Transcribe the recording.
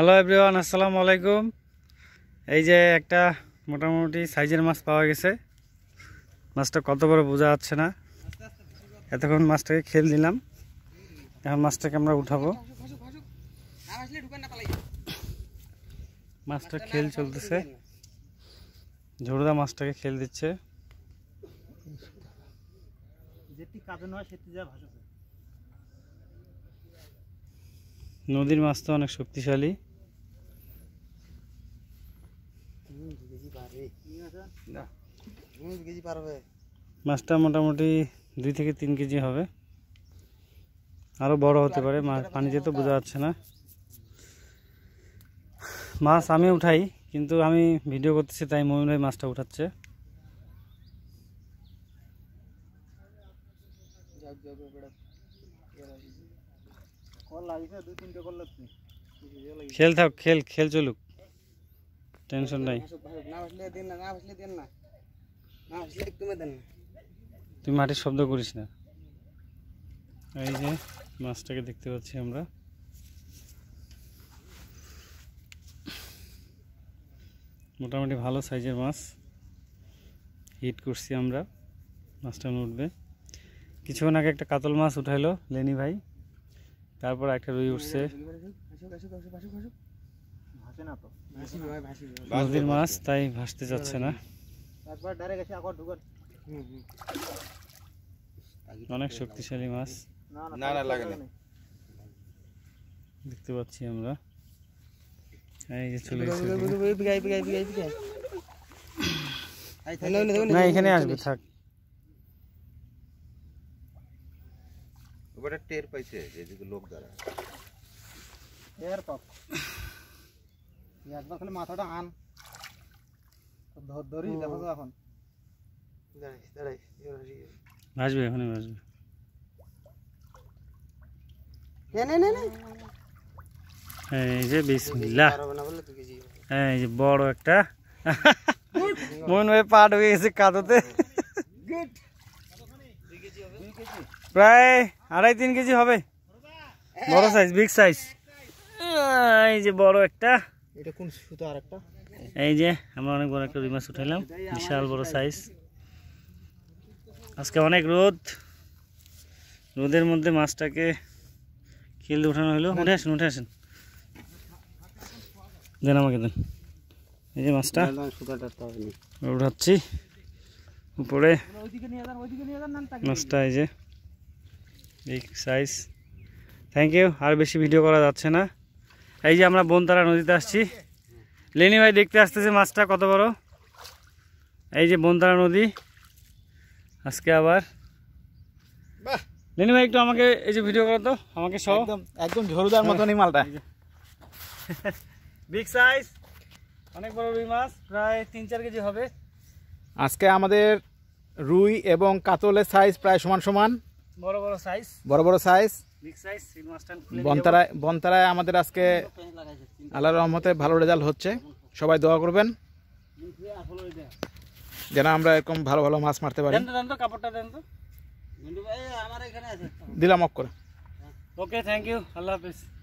hello everyone আসসালামু আলাইকুম এই যে একটা মোটামুটি সাইজের মাছ পাওয়া গেছে মাছটা কত বড় বোঝা যাচ্ছে না এতক্ষণ মাছটাকে খেল দিলাম এখন মাছটাকে আমরা উঠাবো মাছটা খেল চলতেছে ঝোড়দা মাছটাকে খেল দিচ্ছে নদীর মাছ তো অনেক শক্তিশালী মাছটা মোটামুটি দুই থেকে তিন কেজি হবে আরও বড় হতে পারে মাছ পানিতে তো বোঝা যাচ্ছে না মাছ আমি উঠাই কিন্তু আমি ভিডিও করতেছি তাই মমিন ভাই মাছটা উঠাচ্ছে খেল থাক খেল খেল চলুক টেনশন নাই তুই মাটির শব্দ করিস না এই যে মাছটাকে দেখতে পাচ্ছি আমরা মোটামুটি ভালো সাইজের মাছ হিট করছি আমরা মাছটা উঠবে কিছুক্ষণ আগে একটা কাতল মাছ উঠাইলো লেনি ভাই তারপর একটা রুই উঠছে নদীর মাছ তাই ভাসতে যাচ্ছে না অনেক শক্তিশালী মাছ দেখতে পাচ্ছি আমরা এই যে এখানে আসবে থাক টের পাইছে যেদিকে লোক দাঁড়া টের পাক একবার খালি মাথাটা আন ধরি দেখো এখন বড় একটা মন ভাই পাট হয়ে গেছে কাদোতে প্রায় আড়াই তিন কেজি হবে বড় সাইজ বিগ সাইজ এই যে বড় একটা এটা কোন সুতো আরেকটা এই যে আমরা অনেক বড় একটা রুই মাছ উঠাইলাম বিশাল বড় সাইজ আজকে অনেক রোদ রোদের মধ্যে মাছটাকে খেলতে উঠানো হলো উঠে আসুন উঠে আসেন দেন আমাকে দেন এই যে মাছটা উঠাচ্ছি উপরে মাছটা এই যে বিগ সাইজ থ্যাংক ইউ আর বেশি ভিডিও করা যাচ্ছে না এই যে আমরা বনতারা নদীতে আসছি লেনি ভাই দেখতে আসতেছে মাছটা কত বড় এই যে বনতারা নদী আজকে আবার লেনি ভাই একটু আমাকে এই যে ভিডিও করো তো আমাকে সব একদম ঝরুদার ঝরুদার মতনই হ্যাঁ, মালটা বিগ সাইজ অনেক বড় রুই মাছ প্রায় তিন চার কেজি হবে আজকে আমাদের রুই এবং কাতলের সাইজ প্রায় সমান সমান বড় বড় সাইজ বড় বড় সাইজ বনতারায় বনতারায় আমাদের আজকে আল্লাহ রহমতে ভালো রেজাল্ট হচ্ছে সবাই দোয়া করবেন যেন আমরা এরকম ভালো ভালো মাছ মারতে পারি দিলাম অফ করে okay thank you Allah Hafiz